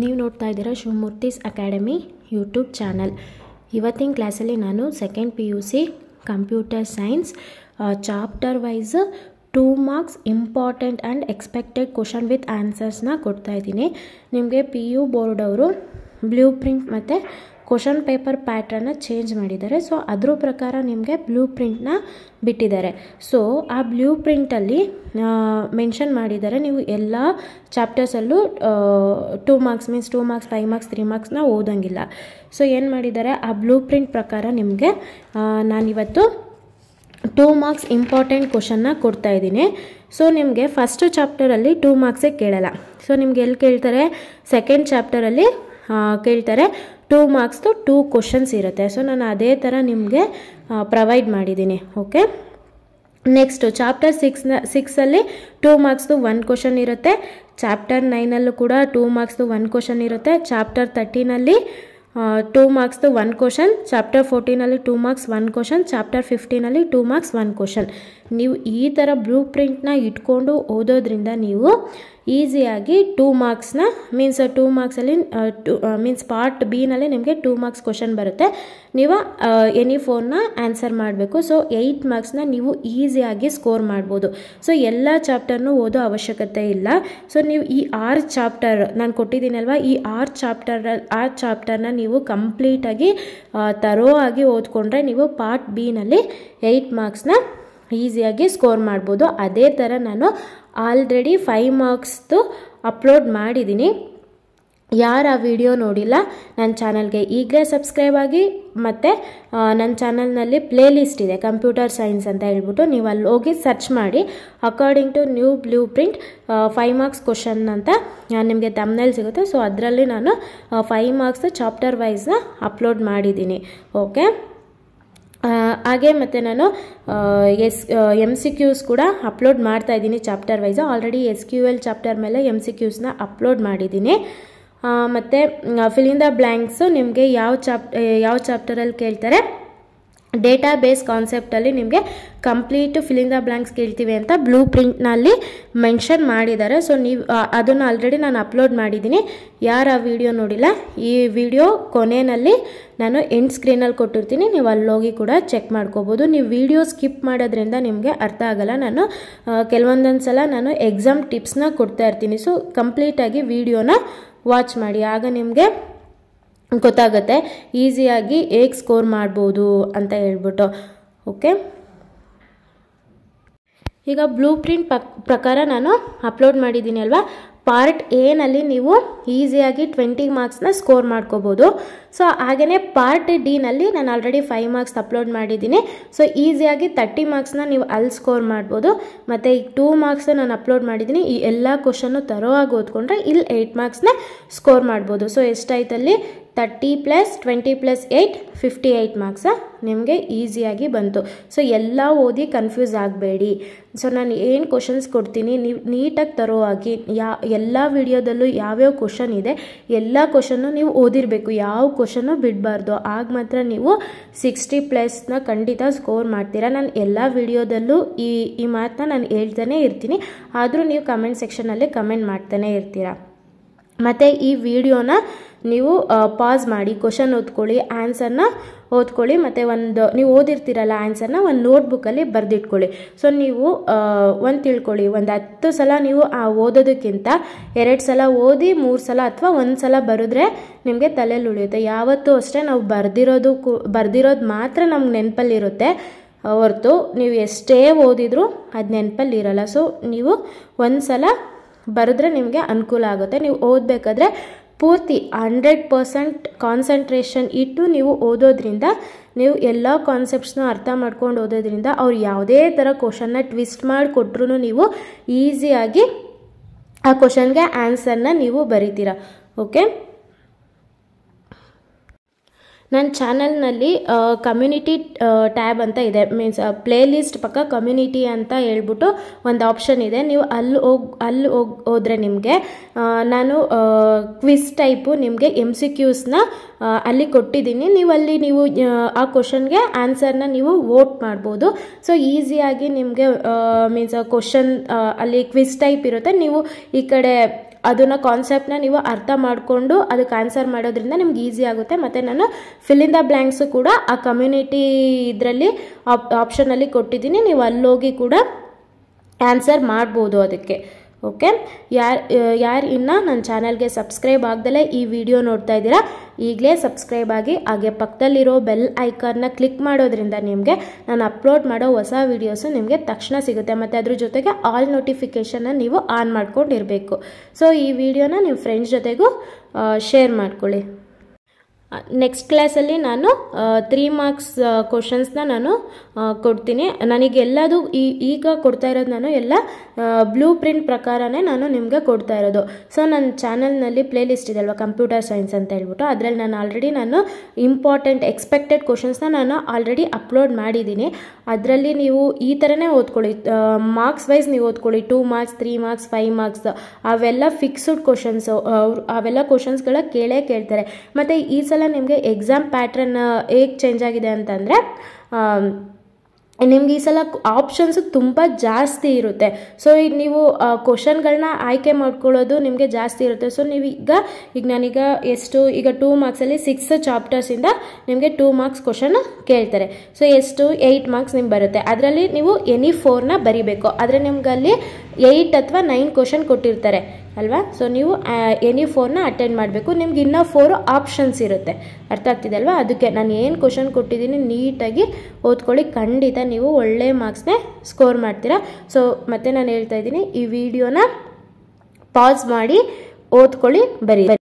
ನೀವು ನೋಡ್ತಾ ಇದ್ದೀರಾ ಶಿವಮೂರ್ತಿಸ್ ಅಕಾಡೆಮಿ ಯೂಟ್ಯೂಬ್ ಚಾನಲ್ ಇವತ್ತಿನ ಕ್ಲಾಸಲ್ಲಿ ನಾನು second P U C computer science chapter wise two marks important and expected question with ಆನ್ಸರ್ಸ್ನ ಕೊಡ್ತಾ ಇದ್ದೀನಿ ನಿಮಗೆ ಪಿ ಯು ಬೋರ್ಡ್ ಅವರು ಬ್ಲೂ ಪ್ರಿಂಟ್ ಮತ್ತು ಕ್ವಶನ್ ಪೇಪರ್ ಪ್ಯಾಟ್ರನ್ನ ಚೇಂಜ್ ಮಾಡಿದ್ದಾರೆ ಸೊ ಅದ್ರ ಪ್ರಕಾರ ನಿಮಗೆ ಬ್ಲೂ ಪ್ರಿಂಟ್ನ ಬಿಟ್ಟಿದ್ದಾರೆ ಸೊ ಆ ಬ್ಲೂ ಪ್ರಿಂಟಲ್ಲಿ ಮೆನ್ಷನ್ ಮಾಡಿದ್ದಾರೆ ನೀವು ಎಲ್ಲ ಚಾಪ್ಟರ್ಸಲ್ಲೂ two marks means two marks five marks three ಮಾರ್ಕ್ಸ್ನ ಓದಂಗಿಲ್ಲ ಸೊ ಏನು ಮಾಡಿದ್ದಾರೆ ಆ ಬ್ಲೂ ಪ್ರಿಂಟ್ ಪ್ರಕಾರ ನಿಮಗೆ ನಾನಿವತ್ತು ಟೂ ಮಾರ್ಕ್ಸ್ ಇಂಪಾರ್ಟೆಂಟ್ ಕ್ವಶನ್ನ ಕೊಡ್ತಾ ಇದ್ದೀನಿ ಸೊ ನಿಮಗೆ ಫಸ್ಟ್ ಚಾಪ್ಟರಲ್ಲಿ ಟೂ ಮಾರ್ಕ್ಸೇ ಕೇಳಲ್ಲ ಸೊ ನಿಮ್ಗೆ ಎಲ್ಲಿ ಕೇಳ್ತಾರೆ ಸೆಕೆಂಡ್ ಚಾಪ್ಟರಲ್ಲಿ ಕೇಳ್ತಾರೆ ಟೂ ಮಾರ್ಕ್ಸ್ದು ಟೂ ಕ್ವಶನ್ಸ್ ಇರುತ್ತೆ ಸೊ ನಾನು ಅದೇ ಥರ ನಿಮಗೆ ಪ್ರೊವೈಡ್ ಮಾಡಿದ್ದೀನಿ ಓಕೆ ನೆಕ್ಸ್ಟು ಚಾಪ್ಟರ್ ಸಿಕ್ಸ್ನ ಸಿಕ್ಸಲ್ಲಿ ಟೂ ಮಾರ್ಕ್ಸ್ದು ಒನ್ ಕ್ವಶನ್ ಇರುತ್ತೆ ಚಾಪ್ಟರ್ ನೈನಲ್ಲೂ ಕೂಡ ಟೂ ಮಾರ್ಕ್ಸ್ದು ಒನ್ ಕ್ವಶನ್ ಇರುತ್ತೆ ಚಾಪ್ಟರ್ ತರ್ಟೀನಲ್ಲಿ ಟೂ ಮಾರ್ಕ್ಸ್ದು ಒನ್ ಕ್ವಶನ್ ಚಾಪ್ಟರ್ ಫೋರ್ಟೀನಲ್ಲಿ two marks one question chapter ಫಿಫ್ಟೀನಲ್ಲಿ ಟೂ ಮಾರ್ಕ್ಸ್ ಒನ್ ಕ್ವಶನ್ ನೀವು ಈ ಥರ ಬ್ಲೂ ಪ್ರಿಂಟ್ನ ಇಟ್ಕೊಂಡು ಓದೋದ್ರಿಂದ ನೀವು ಈಸಿಯಾಗಿ ಟೂ ಮಾರ್ಕ್ಸ್ನ ಮೀನ್ಸ್ ಟೂ ಮಾರ್ಕ್ಸಲ್ಲಿ ಟು ಮೀನ್ಸ್ ಪಾರ್ಟ್ ಬಿನಲ್ಲಿ ನಿಮಗೆ ಟೂ ಮಾರ್ಕ್ಸ್ ಕ್ವಶನ್ ಬರುತ್ತೆ ನೀವು ಎನಿ ಫೋನ್ನ ಆನ್ಸರ್ ಮಾಡಬೇಕು ಸೊ ಏಯ್ಟ್ ಮಾರ್ಕ್ಸ್ನ ನೀವು ಈಸಿಯಾಗಿ ಸ್ಕೋರ್ ಮಾಡ್ಬೋದು ಸೊ ಎಲ್ಲ ಚಾಪ್ಟರ್ನೂ ಓದೋ ಅವಶ್ಯಕತೆ ಇಲ್ಲ ಸೊ ನೀವು ಈ ಆರು ಚಾಪ್ಟರ್ ನಾನು ಕೊಟ್ಟಿದ್ದೀನಲ್ವ ಈ ಆರು ಚಾಪ್ಟರ್ ಆರು ಚಾಪ್ಟರ್ನ ನೀವು ಕಂಪ್ಲೀಟಾಗಿ ತರೋ ಆಗಿ ಓದ್ಕೊಂಡ್ರೆ ನೀವು ಪಾರ್ಟ್ ಬಿನಲ್ಲಿ ಏಯ್ಟ್ ಮಾರ್ಕ್ಸ್ನ ಈಸಿಯಾಗಿ ಸ್ಕೋರ್ ಮಾಡ್ಬೋದು ಅದೇ ಥರ ನಾನು ಆಲ್ರೆಡಿ ಫೈವ್ ಮಾರ್ಕ್ಸ್ದು ಅಪ್ಲೋಡ್ ಮಾಡಿದ್ದೀನಿ ಯಾರು ಆ ವಿಡಿಯೋ ನೋಡಿಲ್ಲ ನನ್ನ ಚಾನಲ್ಗೆ ಈಗಲೇ ಸಬ್ಸ್ಕ್ರೈಬ್ ಆಗಿ ಮತ್ತು ನನ್ನ ಚಾನಲ್ನಲ್ಲಿ ಪ್ಲೇ ಲಿಸ್ಟ್ ಇದೆ ಕಂಪ್ಯೂಟರ್ ಸೈನ್ಸ್ ಅಂತ ಹೇಳ್ಬಿಟ್ಟು ನೀವು ಅಲ್ಲಿ ಹೋಗಿ ಸರ್ಚ್ ಮಾಡಿ according to new blueprint five marks question ಅಂತ ನಿಮಗೆ ತಮ್ಮನೇಲಿ ಸಿಗುತ್ತೆ ಸೊ ಅದರಲ್ಲಿ ನಾನು ಫೈವ್ ಮಾರ್ಕ್ಸ್ ಚಾಪ್ಟರ್ ವೈಸ್ನ ಅಪ್ಲೋಡ್ ಮಾಡಿದ್ದೀನಿ ಓಕೆ ಹಾಗೆ ಮತ್ತು ನಾನು ಎಸ್ ಎಮ್ ಸಿ ಕ್ಯೂಸ್ ಕೂಡ ಅಪ್ಲೋಡ್ ಮಾಡ್ತಾ ಇದ್ದೀನಿ chapter wise already S Q L chapter ಮೇಲೆ ಎಮ್ ಸಿ ಕ್ಯೂಸ್ನ ಅಪ್ಲೋಡ್ ಮಾಡಿದ್ದೀನಿ ಮತ್ತು ಫಿಲಿಂದ ಬ್ಲ್ಯಾಂಕ್ಸು ನಿಮಗೆ ಯಾವ ಚಾಪ್ ಯಾವ ಚಾಪ್ಟರಲ್ಲಿ ಕೇಳ್ತಾರೆ ಡೇಟಾ ಬೇಸ್ ಕಾನ್ಸೆಪ್ಟಲ್ಲಿ ನಿಮಗೆ ಕಂಪ್ಲೀಟ್ ಫಿಲಿಂಗ್ ದ ಬ್ಲ್ಯಾಂಕ್ಸ್ ಕೇಳ್ತೀವಿ ಅಂತ ಬ್ಲೂ ಪ್ರಿಂಟ್ನಲ್ಲಿ ಮೆನ್ಷನ್ ಮಾಡಿದ್ದಾರೆ ಸೊ ನೀವು ಅದನ್ನು ಆಲ್ರೆಡಿ ನಾನು ಅಪ್ಲೋಡ್ ಮಾಡಿದ್ದೀನಿ ಯಾರು ಆ ವಿಡಿಯೋ ನೋಡಿಲ್ಲ ಈ ವಿಡಿಯೋ ಕೊನೆಯಲ್ಲಿ ನಾನು ಎಂಡ್ ಸ್ಕ್ರೀನಲ್ಲಿ ಕೊಟ್ಟಿರ್ತೀನಿ ನೀವು ಅಲ್ಲೋಗಿ ಕೂಡ ಚೆಕ್ ಮಾಡ್ಕೋಬೋದು ನೀವು ವಿಡಿಯೋ ಸ್ಕಿಪ್ ಮಾಡೋದ್ರಿಂದ ನಿಮಗೆ ಅರ್ಥ ಆಗಲ್ಲ ನಾನು ಕೆಲವೊಂದೊಂದು ಸಲ ನಾನು ಎಕ್ಸಾಮ್ ಟಿಪ್ಸ್ನ ಕೊಡ್ತಾ ಇರ್ತೀನಿ ಸೊ ಕಂಪ್ಲೀಟಾಗಿ ವಿಡಿಯೋನ ವಾಚ್ ಮಾಡಿ ಆಗ ನಿಮಗೆ ಗೊತ್ತಾಗುತ್ತೆ ಈಸಿಯಾಗಿ ಹೇಗೆ ಸ್ಕೋರ್ ಮಾಡ್ಬೋದು ಅಂತ ಹೇಳ್ಬಿಟ್ಟು ಓಕೆ ಈಗ ಬ್ಲೂ ಪ್ರಿಂಟ್ ಪಕ್ ಪ್ರಕಾರ ನಾನು ಅಪ್ಲೋಡ್ ಮಾಡಿದ್ದೀನಿ ಅಲ್ವಾ ಪಾರ್ಟ್ ಎನಲ್ಲಿ ನೀವು ಈಸಿಯಾಗಿ ಟ್ವೆಂಟಿ ಮಾರ್ಕ್ಸ್ನ ಸ್ಕೋರ್ ಮಾಡ್ಕೋಬೋದು ಸೊ ಹಾಗೆಯೇ ಪಾರ್ಟ್ ಡಿನಲ್ಲಿ ನಾನು ಆಲ್ರೆಡಿ ಫೈವ್ ಮಾರ್ಕ್ಸ್ ಅಪ್ಲೋಡ್ ಮಾಡಿದ್ದೀನಿ ಸೊ ಈಸಿಯಾಗಿ ತರ್ಟಿ ಮಾರ್ಕ್ಸ್ನ ನೀವು ಅಲ್ಲಿ ಸ್ಕೋರ್ ಮಾಡ್ಬೋದು ಮತ್ತು ಈಗ ಟೂ ಮಾರ್ಕ್ಸ್ ನಾನು ಅಪ್ಲೋಡ್ ಮಾಡಿದ್ದೀನಿ ಈ ಎಲ್ಲ ಕ್ವಶನ್ನು ತರೋವಾಗಿ ಓದ್ಕೊಂಡ್ರೆ ಇಲ್ಲಿ ಏಯ್ಟ್ ಮಾರ್ಕ್ಸ್ನ ಸ್ಕೋರ್ ಮಾಡ್ಬೋದು ಸೊ ಎಷ್ಟಾಯ್ತಲ್ಲಿ thirty plus twenty plus eight fifty eight marks ನಿಮಗೆ ಈಸಿಯಾಗಿ ಬಂತು ಸೊ ಎಲ್ಲ ಓದಿ ಕನ್ಫ್ಯೂಸ್ ಆಗಬೇಡಿ ಸೊ ನಾನು ಏನು ಕ್ವಶನ್ಸ್ ಕೊಡ್ತೀನಿ ನೀವು ನೀಟಾಗಿ ತರೋವಾಗಿ ಯಾ ಎಲ್ಲ ವಿಡಿಯೋದಲ್ಲೂ ಯಾವ್ಯಾವ ಕ್ವಶನ್ ಇದೆ ಎಲ್ಲ ಕ್ವಶನ್ನು ನೀವು ಓದಿರಬೇಕು ಯಾವ ಕ್ವಶನ್ನು ಬಿಡಬಾರ್ದು ಆಗ ಮಾತ್ರ ನೀವು ಸಿಕ್ಸ್ಟಿ ಪ್ಲಸ್ನ ಖಂಡಿತ ಸ್ಕೋರ್ ಮಾಡ್ತೀರಾ ನಾನು ಎಲ್ಲ ವಿಡಿಯೋದಲ್ಲೂ ಈ ಈ ಮಾತನ್ನ ನಾನು ಹೇಳ್ತಾನೆ ಇರ್ತೀನಿ ಆದರೂ ನೀವು ಕಮೆಂಟ್ ಸೆಕ್ಷನಲ್ಲಿ ಕಮೆಂಟ್ ಮಾಡ್ತಾನೆ ಇರ್ತೀರ ಮತ್ತು ಈ ವಿಡಿಯೋನ ನೀವು ಪಾಸ್ ಮಾಡಿ ಕ್ವಶನ್ ಓದ್ಕೊಳ್ಳಿ ಆನ್ಸರ್ನ ಓದ್ಕೊಳ್ಳಿ ಮತ್ತು ಒಂದು ನೀವು ಓದಿರ್ತೀರಲ್ಲ ಆನ್ಸರ್ನ ಒಂದು ನೋಟ್ಬುಕ್ಕಲ್ಲಿ ಬರೆದಿಟ್ಕೊಳ್ಳಿ ಸೊ ನೀವು ಒಂದು ತಿಳ್ಕೊಳ್ಳಿ ಒಂದು ಹತ್ತು ಸಲ ನೀವು ಆ ಓದೋದಕ್ಕಿಂತ ಎರಡು ಸಲ ಓದಿ ಮೂರು ಸಲ ಅಥವಾ ಒಂದು ಸಲ ಬರೆದ್ರೆ ನಿಮಗೆ ತಲೆಯಲ್ಲಿ ಉಳಿಯುತ್ತೆ ಯಾವತ್ತೂ ಅಷ್ಟೇ ನಾವು ಬರೆದಿರೋದು ಬರೆದಿರೋದು ಮಾತ್ರ ನಮ್ಗೆ ನೆನಪಲ್ಲಿರುತ್ತೆ ಹೊರತು ನೀವು ಎಷ್ಟೇ ಓದಿದರೂ ಅದು ನೆನಪಲ್ಲಿ ಇರಲ್ಲ ಸೊ ನೀವು ಒಂದು ಸಲ ಬರೆದ್ರೆ ನಿಮಗೆ ಅನುಕೂಲ ಆಗುತ್ತೆ ನೀವು ಓದಬೇಕಾದ್ರೆ ಪೂರ್ತಿ ಹಂಡ್ರೆಡ್ ಪರ್ಸೆಂಟ್ ಕಾನ್ಸಂಟ್ರೇಷನ್ ಇಟ್ಟು ನೀವು ಓದೋದ್ರಿಂದ ನೀವು ಎಲ್ಲ ಕಾನ್ಸೆಪ್ಟ್ಸ್ನ ಅರ್ಥ ಮಾಡ್ಕೊಂಡು ಓದೋದ್ರಿಂದ ಅವ್ರು ಯಾವುದೇ ಥರ ಕ್ವಶನ್ನ ಟ್ವಿಸ್ಟ್ ಮಾಡಿ ನೀವು ಈಸಿಯಾಗಿ ಆ ಕ್ವಶನ್ಗೆ ಆನ್ಸರ್ನ ನೀವು ಬರಿತೀರ ಓಕೆ ನನ್ನ ಚಾನಲ್ನಲ್ಲಿ ಕಮ್ಯುನಿಟಿ ಟ್ಯಾಬ್ ಅಂತ ಇದೆ ಮೀನ್ಸ್ ಪ್ಲೇ ಲಿಸ್ಟ್ ಪಕ್ಕ ಕಮ್ಯುನಿಟಿ ಅಂತ ಹೇಳ್ಬಿಟ್ಟು ಒಂದು ಆಪ್ಷನ್ ಇದೆ ನೀವು ಅಲ್ಲಿ ಹೋಗಿ ಅಲ್ಲಿ ಹೋಗಿ ಹೋದರೆ ನಿಮಗೆ ನಾನು ಕ್ವಿಸ್ ಟೈಪು ನಿಮಗೆ ಎಮ್ ಸಿ ಕ್ಯೂಸ್ನ ಅಲ್ಲಿ ಕೊಟ್ಟಿದ್ದೀನಿ ನೀವು ಅಲ್ಲಿ ನೀವು ಆ ಕ್ವಶನ್ಗೆ ಆನ್ಸರ್ನ ನೀವು ವೋಟ್ ಮಾಡ್ಬೋದು ಸೊ ಈಸಿಯಾಗಿ ನಿಮಗೆ ಮೀನ್ಸ್ ಕ್ವಶನ್ ಅಲ್ಲಿ ಕ್ವಿಸ್ ಟೈಪ್ ಇರುತ್ತೆ ನೀವು ಈ ಕಡೆ ಅದನ್ನ ಕಾನ್ಸೆಪ್ಟನ್ನ ನೀವು ಅರ್ಥ ಮಾಡಿಕೊಂಡು ಅದಕ್ಕೆ ಆನ್ಸರ್ ಮಾಡೋದ್ರಿಂದ ನಿಮ್ಗೆ ಈಸಿ ಆಗುತ್ತೆ ಮತ್ತು ನಾನು ಫಿಲ್ಲಿಂದ ಬ್ಲ್ಯಾಂಕ್ಸು ಕೂಡ ಆ ಕಮ್ಯುನಿಟಿ ಇದರಲ್ಲಿ ಆಪ್ ಆಪ್ಷನಲ್ಲಿ ಕೊಟ್ಟಿದ್ದೀನಿ ನೀವು ಅಲ್ಲೋಗಿ ಕೂಡ ಆನ್ಸರ್ ಮಾಡ್ಬೋದು ಅದಕ್ಕೆ ಓಕೆ ಯಾರು ಯಾರು ಇನ್ನು ನನ್ನ ಚಾನಲ್ಗೆ ಸಬ್ಸ್ಕ್ರೈಬ್ ಆಗ್ದಲೇ ಈ ವಿಡಿಯೋ ನೋಡ್ತಾ ಇದ್ದೀರಾ ಈಗಲೇ ಸಬ್ಸ್ಕ್ರೈಬ್ ಆಗಿ ಹಾಗೆ ಪಕ್ಕದಲ್ಲಿರೋ ಬೆಲ್ ಐಕನ್ನ ಕ್ಲಿಕ್ ಮಾಡೋದ್ರಿಂದ ನಿಮಗೆ ನಾನು ಅಪ್ಲೋಡ್ ಮಾಡೋ ಹೊಸ ವೀಡಿಯೋಸು ನಿಮಗೆ ತಕ್ಷಣ ಸಿಗುತ್ತೆ ಮತ್ತು ಅದ್ರ ಜೊತೆಗೆ ಆಲ್ ನೋಟಿಫಿಕೇಷನ್ನ ನೀವು ಆನ್ ಮಾಡ್ಕೊಂಡಿರಬೇಕು ಸೊ ಈ ವಿಡಿಯೋನ ನಿಮ್ಮ ಫ್ರೆಂಡ್ಸ್ ಜೊತೆಗೂ ಶೇರ್ ಮಾಡ್ಕೊಳ್ಳಿ ನೆಕ್ಸ್ಟ್ ಕ್ಲಾಸಲ್ಲಿ ನಾನು ತ್ರೀ ಮಾರ್ಕ್ಸ್ ಕ್ವಶನ್ಸ್ನ ನಾನು ಕೊಡ್ತೀನಿ ನನಗೆಲ್ಲದು ಈ ಈಗ ಕೊಡ್ತಾ ಇರೋದು ನಾನು ಎಲ್ಲ ಬ್ಲೂ ಪ್ರಿಂಟ್ ಪ್ರಕಾರನೇ ನಾನು ನಿಮಗೆ ಕೊಡ್ತಾ ಇರೋದು ಸೊ ನನ್ನ ಚಾನಲ್ನಲ್ಲಿ ಪ್ಲೇ ಲಿಸ್ಟ್ ಇದೆ ಅಲ್ವಾ ಕಂಪ್ಯೂಟರ್ ಸೈನ್ಸ್ ಅಂತ ಹೇಳ್ಬಿಟ್ಟು ಅದರಲ್ಲಿ ನಾನು ಆಲ್ರೆಡಿ ನಾನು ಇಂಪಾರ್ಟೆಂಟ್ ಎಕ್ಸ್ಪೆಕ್ಟೆಡ್ ಕ್ವಶನ್ಸ್ನ ನಾನು ಆಲ್ರೆಡಿ ಅಪ್ಲೋಡ್ ಮಾಡಿದ್ದೀನಿ ಅದರಲ್ಲಿ ನೀವು ಈ ಥರನೇ ಓದ್ಕೊಳ್ಳಿ ಮಾರ್ಕ್ಸ್ ವೈಸ್ ನೀವು ಓದ್ಕೊಳ್ಳಿ two marks three marks five marks ಅವೆಲ್ಲ ಫಿಕ್ಸ್ಡ್ ಕ್ವಶನ್ಸು ಅವೆಲ್ಲ ಕ್ವಶನ್ಸ್ಗಳ ಕೇಳೇ ಕೇಳ್ತಾರೆ ಮತ್ತು ಈ ಸಲ ಸಲ ನಿಮಗೆ ಎಕ್ಸಾಮ್ ಪ್ಯಾಟ್ರನ್ ಹೇಗೆ ಚೇಂಜ್ ಆಗಿದೆ ಅಂತಂದರೆ ನಿಮ್ಗೆ ಈ ಸಲ ಆಪ್ಷನ್ಸು ತುಂಬ ಜಾಸ್ತಿ ಇರುತ್ತೆ ಸೊ ಈಗ ನೀವು ಕ್ವಶನ್ಗಳನ್ನ ಆಯ್ಕೆ ಮಾಡ್ಕೊಳ್ಳೋದು ನಿಮಗೆ ಜಾಸ್ತಿ ಇರುತ್ತೆ ಸೊ ನೀವು ಈಗ ಈಗ ನಾನೀಗ ಎಷ್ಟು ಈಗ ಟೂ ಮಾರ್ಕ್ಸಲ್ಲಿ ಸಿಕ್ಸ್ ಚಾಪ್ಟರ್ಸಿಂದ ನಿಮಗೆ ಟೂ ಮಾರ್ಕ್ಸ್ ಕ್ವಶನ್ ಕೇಳ್ತಾರೆ ಸೊ ಎಷ್ಟು ಏಯ್ಟ್ ಮಾರ್ಕ್ಸ್ ನಿಮ್ಗೆ ಬರುತ್ತೆ ಅದರಲ್ಲಿ ನೀವು ಎನಿ ಫೋರ್ನ ಬರಿಬೇಕು ಆದರೆ ನಿಮ್ಗೆ ಅಲ್ಲಿ ಏಯ್ಟ್ ಅಥವಾ ನೈನ್ ಕ್ವಶನ್ ಕೊಟ್ಟಿರ್ತಾರೆ ಅಲ್ವಾ ಸೊ ನೀವು ಎನಿ ಫೋರ್ನ ಅಟೆಂಡ್ ಮಾಡಬೇಕು ನಿಮ್ಗೆ ಇನ್ನೂ ಫೋರ್ ಆಪ್ಷನ್ಸ್ ಇರುತ್ತೆ ಅರ್ಥ ಆಗ್ತಿದೆ ಅಲ್ವಾ ಅದಕ್ಕೆ ನಾನು ಏನು ಕ್ವಶನ್ ಕೊಟ್ಟಿದ್ದೀನಿ ನೀಟಾಗಿ ಓದ್ಕೊಳ್ಳಿ ಖಂಡಿತ ನೀವು ಒಳ್ಳೆ ಮಾರ್ಕ್ಸ್ನೇ ಸ್ಕೋರ್ ಮಾಡ್ತೀರಾ ಸೊ ಮತ್ತೆ ನಾನು ಹೇಳ್ತಾ ಇದ್ದೀನಿ ಈ ವಿಡಿಯೋನ ಪಾಸ್ ಮಾಡಿ ಓದ್ಕೊಳ್ಳಿ ಬರೀ